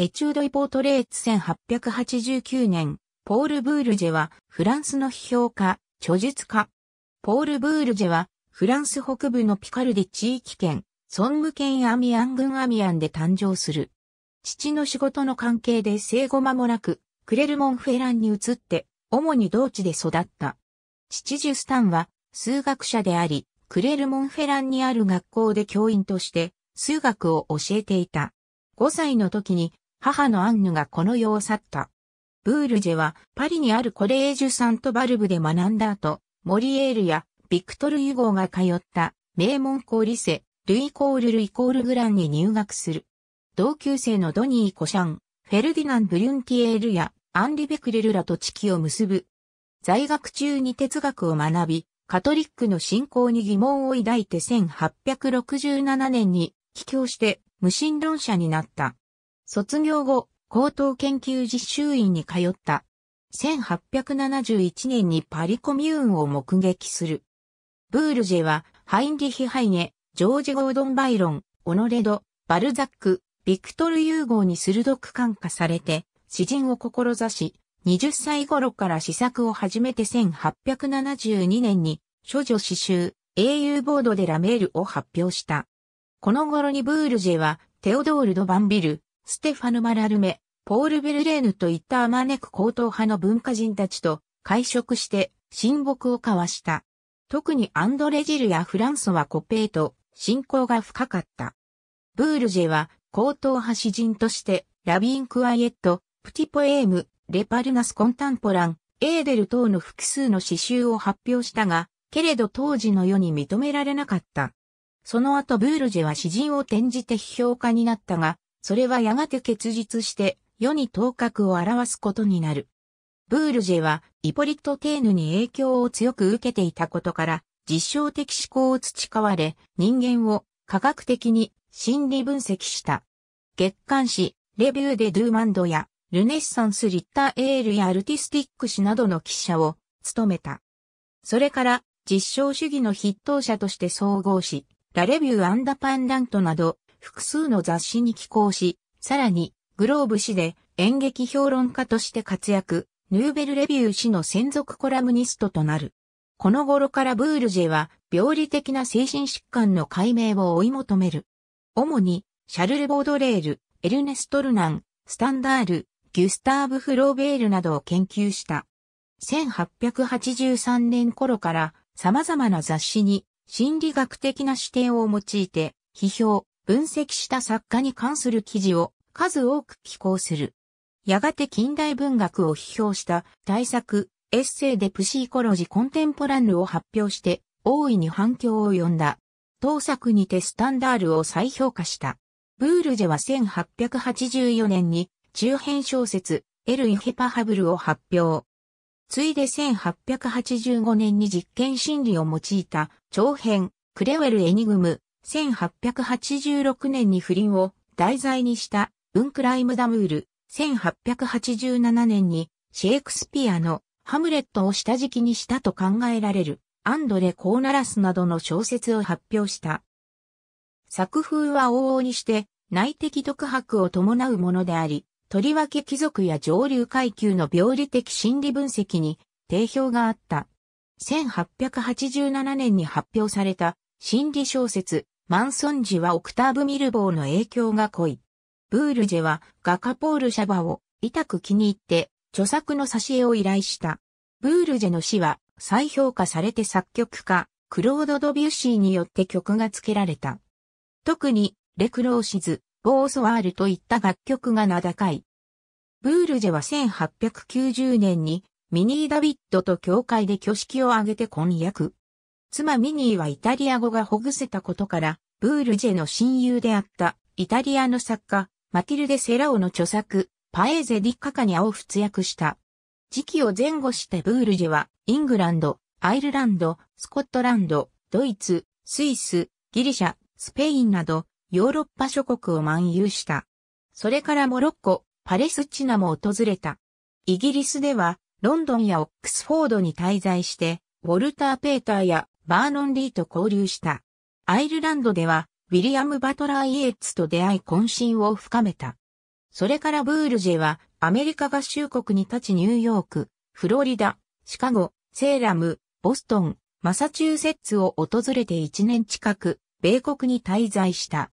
エチュード・イ・ポートレーツ1889年、ポール・ブールジェはフランスの批評家、著述家。ポール・ブールジェはフランス北部のピカルディ地域圏、ソング県アミアン郡アミアンで誕生する。父の仕事の関係で生後間もなく、クレルモンフェランに移って、主に同地で育った。父ジュスタンは数学者であり、クレルモンフェランにある学校で教員として数学を教えていた。5歳の時に母のアンヌがこの世を去った。ブールジェはパリにあるコレージュ・サント・バルブで学んだ後、モリエールやビクトル・ユゴーが通った名門校リセ、ルイコール・ルイコール・グランに入学する。同級生のドニー・コシャン、フェルディナン・ブリュンティエールやアンリ・ベクレルらと地己を結ぶ。在学中に哲学を学び、カトリックの信仰に疑問を抱いて1867年に帰郷して無神論者になった。卒業後、高等研究実習院に通った。1871年にパリコミューンを目撃する。ブールジェは、ハインリヒ・ハイネ、ジョージ・ゴードン・バイロン、オノレド、バルザック、ビクトル・ユーゴーに鋭く感化されて、詩人を志し、20歳頃から試作を始めて1872年に、諸女詩集、英雄ボードでラメールを発表した。この頃にブールジェは、テオドール・ド・バンビル、ステファヌ・マラルメ、ポール・ベルレーヌといったあまねく高等派の文化人たちと会食して親睦を交わした。特にアンドレ・ジルやフランソワ・コペーと信仰が深かった。ブールジェは高等派詩人としてラビン・クワイエット、プティポエーム、レパルナス・コンタンポラン、エーデル等の複数の詩集を発表したが、けれど当時の世に認められなかった。その後ブールジェは詩人を転じて批評家になったが、それはやがて結実して世に頭角を表すことになる。ブールジェは、イポリット・テーヌに影響を強く受けていたことから、実証的思考を培われ、人間を科学的に心理分析した。月刊誌、レビューでドゥーマンドや、ルネッサンス・リッター・エールやアルティスティック誌などの記者を務めた。それから、実証主義の筆頭者として総合し、ラレビューアンダパンダントなど、複数の雑誌に寄稿し、さらに、グローブ誌で演劇評論家として活躍、ヌーベルレビュー誌の専属コラムニストとなる。この頃からブールジェは病理的な精神疾患の解明を追い求める。主に、シャルル・ボードレール、エルネスト・ルナン、スタンダール、ギュスターブ・フローベールなどを研究した。1883年頃から様々な雑誌に心理学的な視点を用いて批評、分析した作家に関する記事を数多く寄稿する。やがて近代文学を批評した大作、エッセイでプシーコロジコンテンポランルを発表して大いに反響を呼んだ。当作にてスタンダールを再評価した。ブールジェは1884年に中編小説、エル・イヘパハブルを発表。ついで1885年に実験心理を用いた長編、クレウェル・エニグム、1886年に不倫を題材にしたウンクライムダムール、1887年にシェイクスピアのハムレットを下敷きにしたと考えられるアンドレ・コーナラスなどの小説を発表した。作風は往々にして内的独白を伴うものであり、とりわけ貴族や上流階級の病理的心理分析に定評があった。1887年に発表された心理小説、マンソンジはオクターブ・ミルボーの影響が濃い。ブールジェは画家ポール・シャバを痛く気に入って著作の挿絵を依頼した。ブールジェの詩は再評価されて作曲家、クロード・ドビュッシーによって曲が付けられた。特に、レクローシズ、ボーソワールといった楽曲が名高い。ブールジェは1890年にミニー・ダビッドと教会で挙式を挙げて婚約。妻ミニーはイタリア語がほぐせたことから、ブールジェの親友であった、イタリアの作家、マティルデ・セラオの著作、パエーゼ・ディッカカニャを仏訳した。時期を前後してブールジェは、イングランド、アイルランド、スコットランド、ドイツ、スイス、ギリシャ、スペインなど、ヨーロッパ諸国を漫遊した。それからモロッコ、パレスチナも訪れた。イギリスでは、ロンドンやオックスフォードに滞在して、ウォルター・ペーターやバーノン・リーと交流した。アイルランドでは、ウィリアム・バトラー・イエッツと出会い渾身を深めた。それからブールジェは、アメリカ合衆国に立ちニューヨーク、フロリダ、シカゴ、セーラム、ボストン、マサチューセッツを訪れて1年近く、米国に滞在した。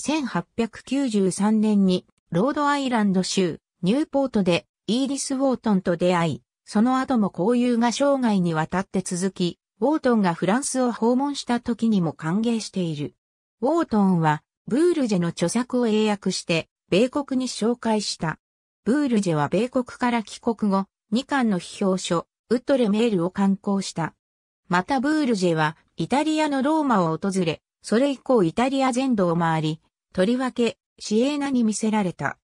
1893年に、ロードアイランド州、ニューポートで、イーリス・ウォートンと出会い、その後も交友が生涯にわたって続き、ウォートンがフランスを訪問した時にも歓迎している。ウォートンは、ブールジェの著作を英訳して、米国に紹介した。ブールジェは米国から帰国後、2巻の批評書、ウッドレメールを刊行した。またブールジェは、イタリアのローマを訪れ、それ以降イタリア全土を回り、とりわけ、シエーナに見せられた。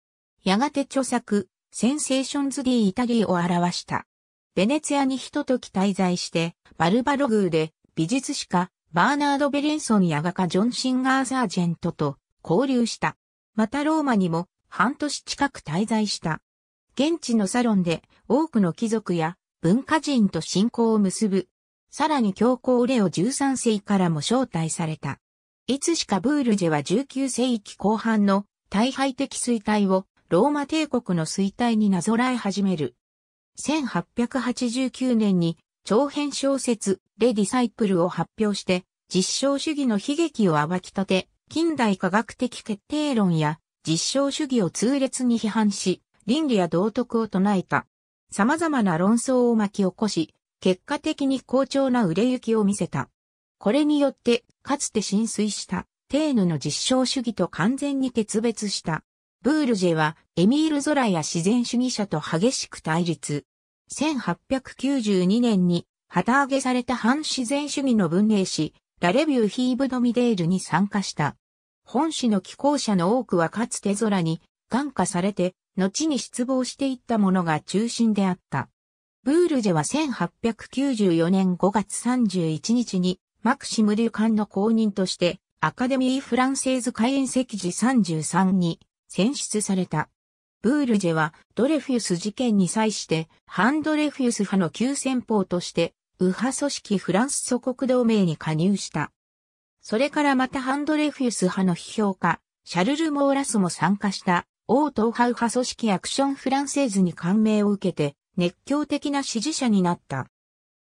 やがて著作、センセーションズ・ディ・イタリーを表した。ベネツィアに一時滞在して、バルバログーで美術史家、バーナード・ベレンソンや画家ジョン・シンガー・サージェントと交流した。またローマにも半年近く滞在した。現地のサロンで多くの貴族や文化人と信仰を結ぶ。さらに教皇レオ13世からも招待された。いつしかブールジェは19世紀後半の大敗的衰退をローマ帝国の衰退になぞらえ始める。1889年に長編小説レディサイプルを発表して実証主義の悲劇を暴き立て、近代科学的決定論や実証主義を痛烈に批判し、倫理や道徳を唱えた。様々な論争を巻き起こし、結果的に好調な売れ行きを見せた。これによって、かつて浸水した、テーヌの実証主義と完全に決別した。ブールジェはエミール・ゾラや自然主義者と激しく対立。1892年に旗揚げされた反自然主義の文芸誌、ラレビュー・ヒーブ・ド・ミデールに参加した。本誌の寄稿者の多くはかつてゾラに感化されて、後に失望していったものが中心であった。ブールジェは1894年5月31日にマクシム・デュカンの公認としてアカデミー・フランセーズカエン席時33に選出された。ブールジェはドレフィウス事件に際してハンドレフィウス派の急先鋒として右派組織フランス祖国同盟に加入した。それからまたハンドレフィウス派の批評家、シャルル・モーラスも参加した王党派右派組織アクションフランセーズに感銘を受けて熱狂的な支持者になった。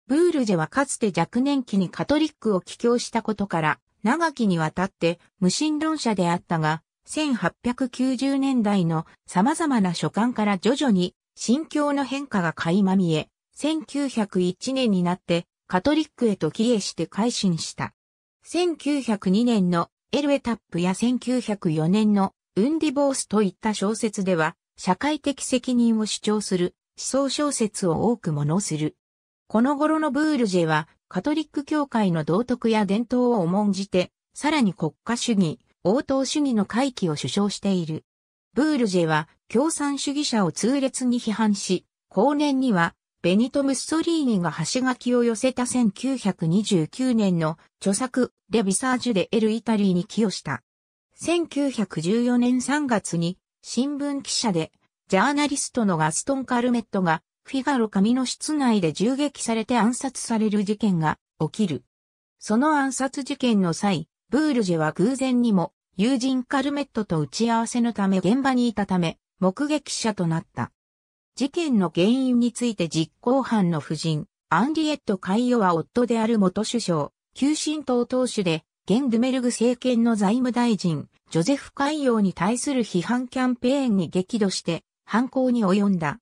ブールジェはかつて若年期にカトリックを帰郷したことから長きにわたって無神論者であったが、1890年代の様々な書簡から徐々に心境の変化が垣間見え、1901年になってカトリックへと帰依して改心した。1902年のエルエタップや1904年のウンディボースといった小説では、社会的責任を主張する思想小説を多くものする。この頃のブールジェは、カトリック教会の道徳や伝統を重んじて、さらに国家主義、応答主義の回帰を主張している。ブールジェは共産主義者を痛烈に批判し、後年にはベニト・ムッソリーニが橋書きを寄せた1929年の著作レビサージュでエル・イタリーに寄与した。1914年3月に新聞記者でジャーナリストのガストン・カルメットがフィガロ紙の室内で銃撃されて暗殺される事件が起きる。その暗殺事件の際、ブールジェは偶然にも友人カルメットと打ち合わせのため現場にいたため、目撃者となった。事件の原因について実行犯の夫人、アンリエット・カイヨは夫である元首相、旧新党党首で、現ドゥメルグ政権の財務大臣、ジョゼフ・カイヨに対する批判キャンペーンに激怒して、犯行に及んだ。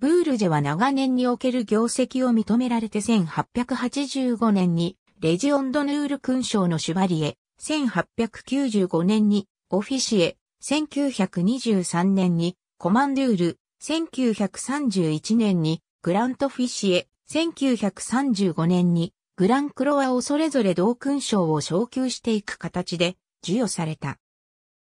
ブールジェは長年における業績を認められて1885年にレジオンドヌール勲章のシュバリエ、1895年にオフィシエ、1923年にコマンドゥール、1931年にグラントフィシエ、1935年にグランクロワをそれぞれ同勲章を昇給していく形で授与された。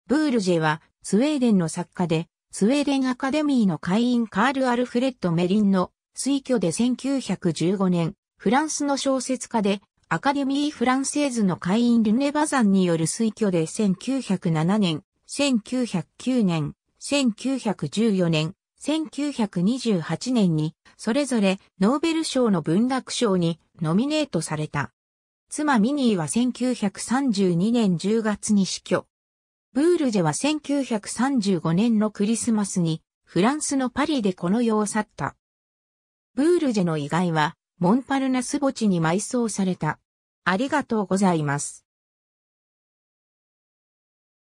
ブールジェはスウェーデンの作家で、スウェーデンアカデミーの会員カール・アルフレッド・メリンの推挙で1915年、フランスの小説家でアカデミー・フランセーズの会員ルネ・バザンによる推挙で1907年、1909年、1914年、1928年に、それぞれノーベル賞の文学賞にノミネートされた。妻ミニーは1932年10月に死去。ブールジェは1935年のクリスマスにフランスのパリでこの世を去った。ブールジェの遺骸はモンパルナス墓地に埋葬された。ありがとうございます。